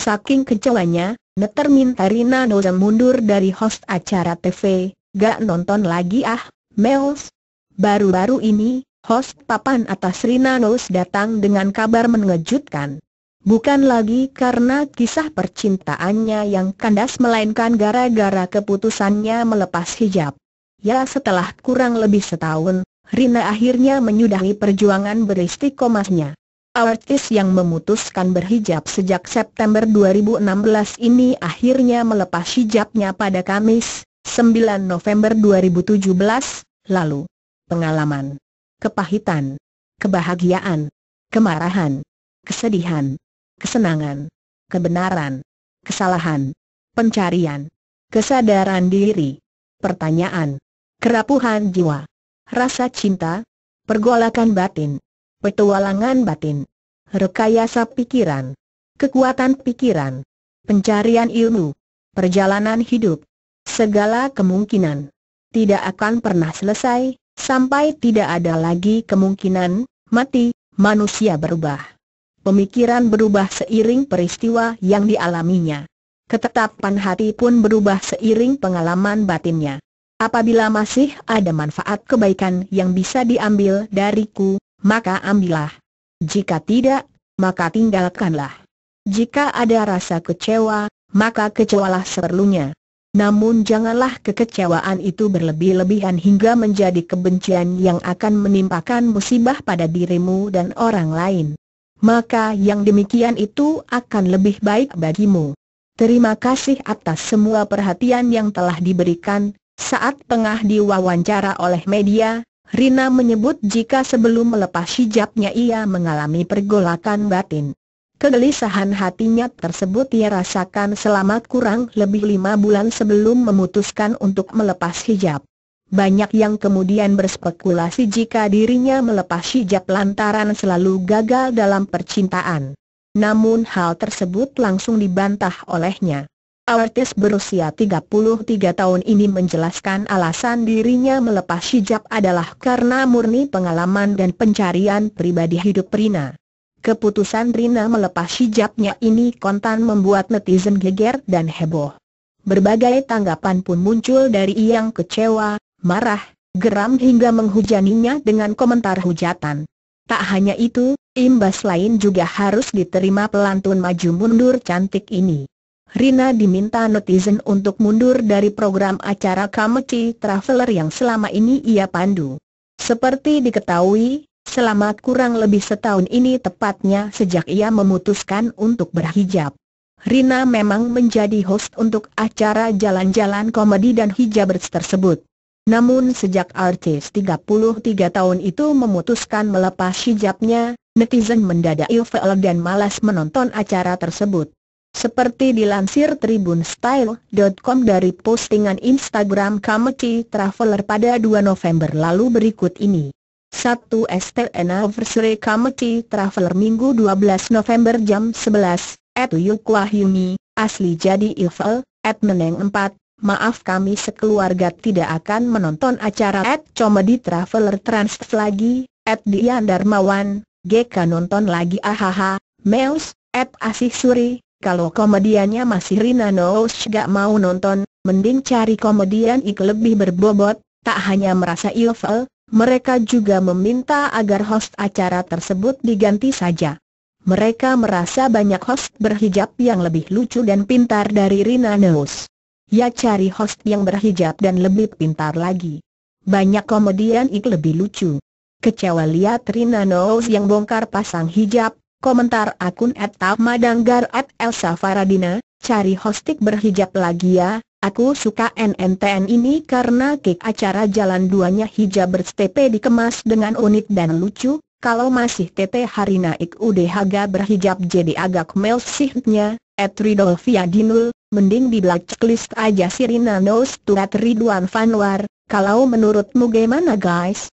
Saking kecewanya, Neter minta Rina Noza mundur dari host acara TV, gak nonton lagi ah, Mels. Baru-baru ini, host papan atas Rina Noz datang dengan kabar mengejutkan. Bukan lagi karena kisah percintaannya yang kandas melainkan gara-gara keputusannya melepas hijab. Ya setelah kurang lebih setahun, Rina akhirnya menyudahi perjuangan beristiqomasnya. Artis yang memutuskan berhijab sejak September 2016 ini akhirnya melepas hijabnya pada Kamis, 9 November 2017, lalu pengalaman, kepahitan, kebahagiaan, kemarahan, kesedihan, kesenangan, kebenaran, kesalahan, pencarian, kesadaran diri, pertanyaan, kerapuhan jiwa, rasa cinta, pergolakan batin, petualangan batin, rekayasa pikiran, kekuatan pikiran, pencarian ilmu, perjalanan hidup, segala kemungkinan. Tidak akan pernah selesai, sampai tidak ada lagi kemungkinan, mati, manusia berubah. Pemikiran berubah seiring peristiwa yang dialaminya. Ketetapan hati pun berubah seiring pengalaman batinnya. Apabila masih ada manfaat kebaikan yang bisa diambil dariku, maka ambillah. Jika tidak, maka tinggalkanlah. Jika ada rasa kecewa, maka kecewalah seperlunya. Namun janganlah kekecewaan itu berlebih-lebihan hingga menjadi kebencian yang akan menimpakan musibah pada dirimu dan orang lain. Maka yang demikian itu akan lebih baik bagimu. Terima kasih atas semua perhatian yang telah diberikan. Saat tengah diwawancara oleh media, Rina menyebut jika sebelum melepas hijabnya ia mengalami pergolakan batin. Kegelisahan hatinya tersebut ia rasakan selama kurang lebih lima bulan sebelum memutuskan untuk melepas hijab. Banyak yang kemudian berspekulasi jika dirinya melepas hijab lantaran selalu gagal dalam percintaan. Namun hal tersebut langsung dibantah olehnya. Artis berusia 33 tahun ini menjelaskan alasan dirinya melepas hijab adalah karena murni pengalaman dan pencarian pribadi hidup Rina. Keputusan Rina melepas hijabnya ini kontan membuat netizen geger dan heboh. Berbagai tanggapan pun muncul dari yang kecewa, marah, geram hingga menghujaninya dengan komentar hujatan. Tak hanya itu, imbas lain juga harus diterima pelantun maju mundur cantik ini. Rina diminta netizen untuk mundur dari program acara Kameci Traveler yang selama ini ia pandu. Seperti diketahui, selama kurang lebih setahun ini tepatnya sejak ia memutuskan untuk berhijab. Rina memang menjadi host untuk acara jalan-jalan komedi dan hijabers tersebut. Namun sejak artis 33 tahun itu memutuskan melepas hijabnya, netizen mendadak ilfeel dan malas menonton acara tersebut. Seperti dilansir tribunstyle.com dari postingan Instagram Comedy Traveler pada 2 November lalu berikut ini. 1 ST Anniversary Comedy Traveler Minggu 12 November jam 11, at Yuk Wahyuni, asli jadi evil, at Meneng 4, maaf kami sekeluarga tidak akan menonton acara at Comedy Traveler Transf lagi, at Dian Darmawan, GK nonton lagi ahaha, Meus, at Asih Suri, kalau komediannya masih Rina Nose gak mau nonton, mending cari komedian ik lebih berbobot, tak hanya merasa ilfel, mereka juga meminta agar host acara tersebut diganti saja. Mereka merasa banyak host berhijab yang lebih lucu dan pintar dari Rina Nose. Ya cari host yang berhijab dan lebih pintar lagi. Banyak komedian ik lebih lucu. Kecewa lihat Rina Nose yang bongkar pasang hijab, Komentar akun at Madanggar Faradina, cari hostik berhijab lagi ya, aku suka NNTN ini karena kek acara jalan duanya hijab berstepe dikemas dengan unik dan lucu, kalau masih TT hari naik udah agak berhijab jadi agak melsihnya, at Ridolfia Dinul, mending di blacklist aja Sirina Nose Turat Ridwan Vanwar, kalau menurutmu gimana guys?